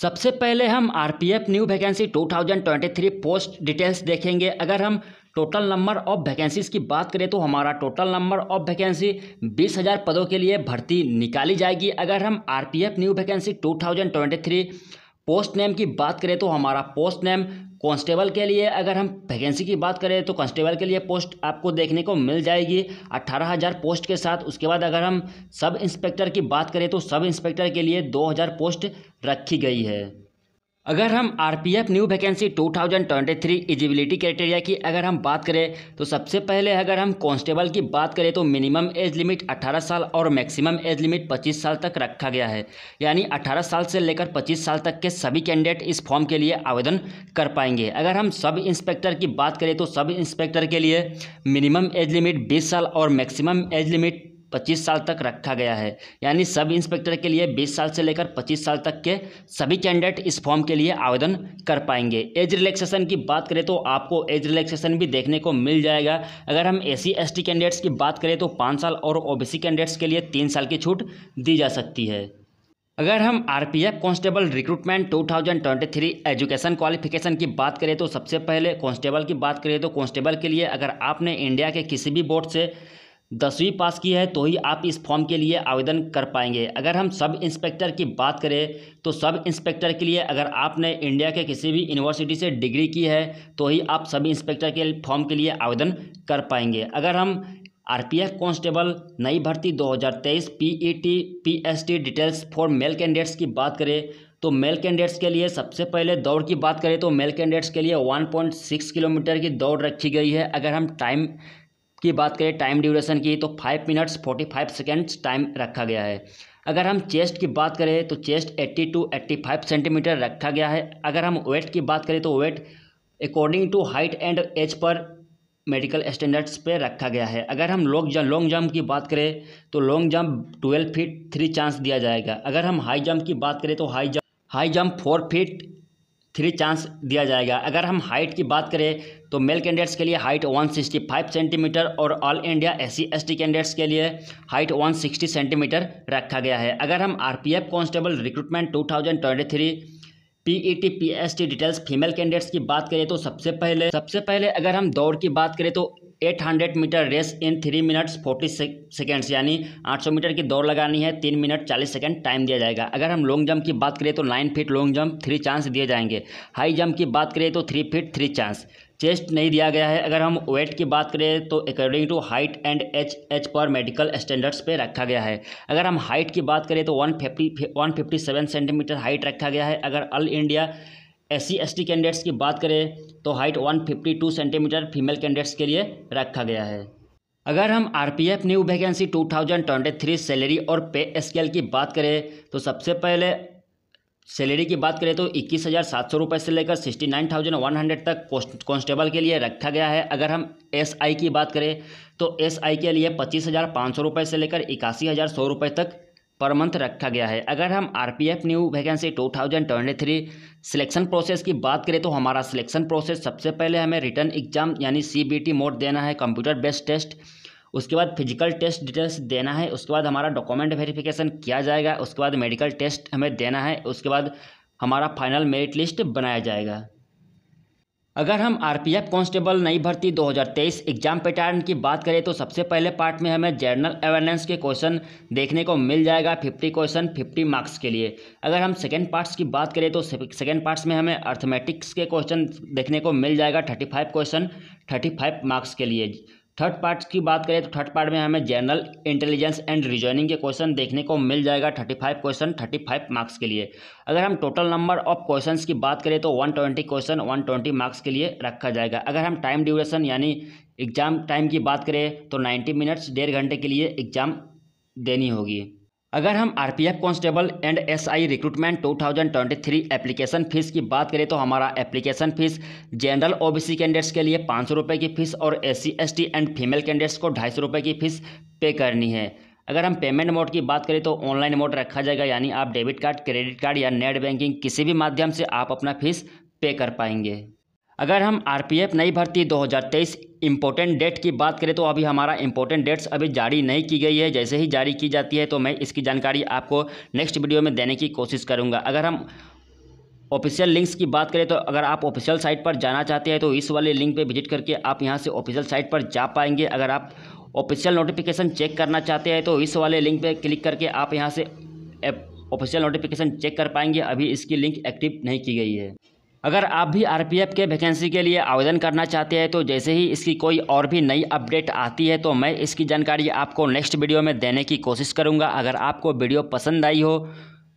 सबसे पहले हम RPF new vacancy 2023 post details देखेंगे अगर हम टोटल नंबर ऑफ वैकेंसीज की बात करें तो हमारा टोटल नंबर ऑफ वैकेंसी 20,000 पदों के लिए भर्ती निकाली जाएगी अगर हम RPF new vacancy 2023 post name की बात करें तो हमारा पोस्ट नेम कांस्टेबल के लिए अगर हम वैकेंसी की बात करें तो कांस्टेबल के लिए पोस्ट आपको देखने को मिल जाएगी अट्ठारह हज़ार पोस्ट के साथ उसके बाद अगर हम सब इंस्पेक्टर की बात करें तो सब इंस्पेक्टर के लिए दो हज़ार पोस्ट रखी गई है अगर हम R P F new vacancy 2023 eligibility criteria की अगर हम बात करें तो सबसे पहले अगर हम कांस्टेबल की बात करें तो मिनिमम एज लिमिट 18 साल और मैक्सिमम एज लिमिट 25 साल तक रखा गया है यानी 18 साल से लेकर 25 साल तक के सभी कैंडिडेट इस फॉर्म के लिए आवेदन कर पाएंगे अगर हम सब इंस्पेक्टर की बात करें तो सब इंस्पेक्टर के लिए मिनिमम एज लिमिट बीस साल और मैक्सिमम एज लिमिट पच्चीस साल तक रखा गया है यानी सब इंस्पेक्टर के लिए बीस साल से लेकर पच्चीस साल तक के सभी कैंडिडेट इस फॉर्म के लिए आवेदन कर पाएंगे एज रिलैक्सेशन की बात करें तो आपको एज रिलैक्सेशन भी देखने को मिल जाएगा अगर हम एस सी कैंडिडेट्स की बात करें तो पाँच साल और ओ कैंडिडेट्स के लिए तीन साल की छूट दी जा सकती है अगर हम R P F constable recruitment two thousand twenty three education qualification की बात करें तो सबसे पहले कॉन्स्टेबल की बात करें तो कॉन्स्टेबल के लिए अगर आपने इंडिया के किसी भी बोर्ड से दसवीं पास की है तो ही आप इस फॉर्म के लिए आवेदन कर पाएंगे अगर हम सब इंस्पेक्टर की बात करें तो सब इंस्पेक्टर के लिए अगर आपने इंडिया के किसी भी यूनिवर्सिटी से डिग्री की है तो ही आप सब इंस्पेक्टर के फॉर्म के लिए आवेदन कर पाएंगे अगर हम आरपीएफ कांस्टेबल नई भर्ती 2023 PET PST details for male candidates की बात करें तो मेल कैंडिडेट्स के लिए सबसे पहले दौड़ की बात करें तो मेल कैंडिडेट्स के लिए 1.6 किलोमीटर की दौड़ रखी गई है अगर हम टाइम की बात करें टाइम ड्यूरेशन की तो five minutes forty five seconds time रखा गया है अगर हम चेस्ट की बात करें तो chest eighty two eighty five centimetre रखा गया है अगर हम वेट की बात करें तो weight according to height and age पर मेडिकल स्टैंडर्ड्स पे रखा गया है अगर हम लॉन्ग जम लॉन्ग जम्प की बात करें तो long jump twelve feet three chance दिया जाएगा अगर हम हाई जम्प की बात करें तो high jump high jump four feet three chance दिया जाएगा अगर हम हाइट की बात करें तो मेल कैंडिडेट्स के लिए हाइट 165 सेंटीमीटर और all India S C S candidates के लिए हाइट 160 सेंटीमीटर रखा गया है अगर हम RPF constable recruitment 2023 PET PST details female candidates की बात करें तो सबसे पहले सबसे पहले अगर हम दौड़ की बात करें तो 800 metre race in three minutes forty seconds यानी 800 मीटर की दौड़ लगानी है तीन मिनट चालीस सेकेंड टाइम दिया जाएगा अगर हम लॉन्ग जंप की बात करें तो nine feet long jump three chance दिए जाएंगे हाई जंप की बात करें तो three feet three chance chest नहीं दिया गया है अगर हम वेट की बात करें तो according to height and H H पर मेडिकल स्टैंडर्ड्स पे रखा गया है अगर हम हाइट की बात करें तो one fifty one fifty seven centimetre height रखा गया है अगर all India S C candidates की बात करें तो हाइट 152 सेंटीमीटर फीमेल कैंडिडेट्स के लिए रखा गया है अगर हम आरपीएफ न्यू वैकेंसी 2023 सैलरी और पे स्केल की बात करें तो सबसे पहले सैलरी की बात करें तो इक्कीस हज़ार सात सौ रुपये से लेकर sixty nine thousand one hundred तक कॉन्स्टेबल के लिए रखा गया है अगर हम एसआई की बात करें तो एसआई के लिए पच्चीस हज़ार पाँच सौ रुपये से लेकर इक्यासी हज़ार सौ रुपये तक पर मंथ रखा गया है अगर हम R P F new vacancy two thousand twenty three selection process की बात करें तो हमारा सिलेक्शन प्रोसेस सबसे पहले हमें रिटर्न एग्जाम यानी सी बी टी मोड देना है कंप्यूटर बेस्ड टेस्ट उसके बाद फिजिकल टेस्ट डिटेल्स देना है उसके बाद हमारा डॉक्यूमेंट वेरिफिकेशन किया जाएगा उसके बाद मेडिकल टेस्ट हमें देना है उसके बाद हमारा फाइनल मेरिट लिस्ट बनाया जाएगा अगर हम आरपीएफ कांस्टेबल नई भर्ती 2023 एग्जाम पैटर्न की बात करें तो सबसे पहले पार्ट में हमें जर्नल अवेयरनेस के क्वेश्चन देखने को मिल जाएगा 50 क्वेश्चन 50 मार्क्स के लिए अगर हम सेकेंड पार्ट्स की बात करें तो सेकेंड पार्ट्स में हमें अर्थमेटिक्स के क्वेश्चन देखने को मिल जाएगा 35 क्वेश्चन 35 मार्क्स के लिए थर्ड पार्ट की बात करें तो थर्ड पार्ट में हमें जनरल इंटेलिजेंस एंड रीजनिंग के क्वेश्चन देखने को मिल जाएगा thirty five question thirty five marks के लिए अगर हम टोटल नंबर ऑफ क्वेश्चन की बात करें तो one twenty question one twenty marks के लिए रखा जाएगा अगर हम टाइम ड्यूरेशन यानी एग्जाम टाइम की बात करें तो नाइन्टी मिनट्स डेढ़ घंटे के लिए एग्जाम देनी होगी अगर हम RPF constable and SI recruitment 2023 application fees की बात करें तो हमारा application fees general OBC candidates के लिए पाँच सौ रुपये की फ़ीस और SC ST and female candidates को ढाई सौ रुपये की फ़ीस पे करनी है अगर हम पेमेंट मोड की बात करें तो ऑनलाइन मोड रखा जाएगा यानी आप डेबिट कार्ड क्रेडिट कार्ड या नेट बैंकिंग किसी भी माध्यम से आप अपना फ़ीस पे कर पाएंगे अगर हम आरपीएफ नई भर्ती 2023 इम्पोर्टेंट डेट की बात करें तो अभी हमारा इम्पोर्टेंट डेट्स अभी जारी नहीं की गई है जैसे ही जारी की जाती है तो मैं इसकी जानकारी आपको नेक्स्ट वीडियो में देने की कोशिश करूँगा अगर हम ऑफिशियल लिंक्स की बात करें तो अगर आप ऑफिशियल साइट पर जाना चाहते हैं तो इस वाले लिंक पे विजिट करके आप यहां से ऑफिशियल साइट पर जा पाएंगे अगर आप ऑफिशियल नोटिफिकेशन चेक करना चाहते हैं तो इस वाले लिंक पे क्लिक करके आप यहां से ऑफिशियल नोटिफिकेशन चेक कर पाएंगे अभी इसकी लिंक एक्टिव नहीं की गई है अगर आप भी आरपीएफ के वैकेंसी के लिए आवेदन करना चाहते हैं तो जैसे ही इसकी कोई और भी नई अपडेट आती है तो मैं इसकी जानकारी आपको नेक्स्ट वीडियो में देने की कोशिश करूंगा अगर आपको वीडियो पसंद आई हो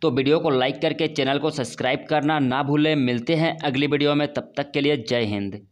तो वीडियो को लाइक करके चैनल को सब्सक्राइब करना ना भूलें मिलते हैं अगली वीडियो में तब तक के लिए जय हिंद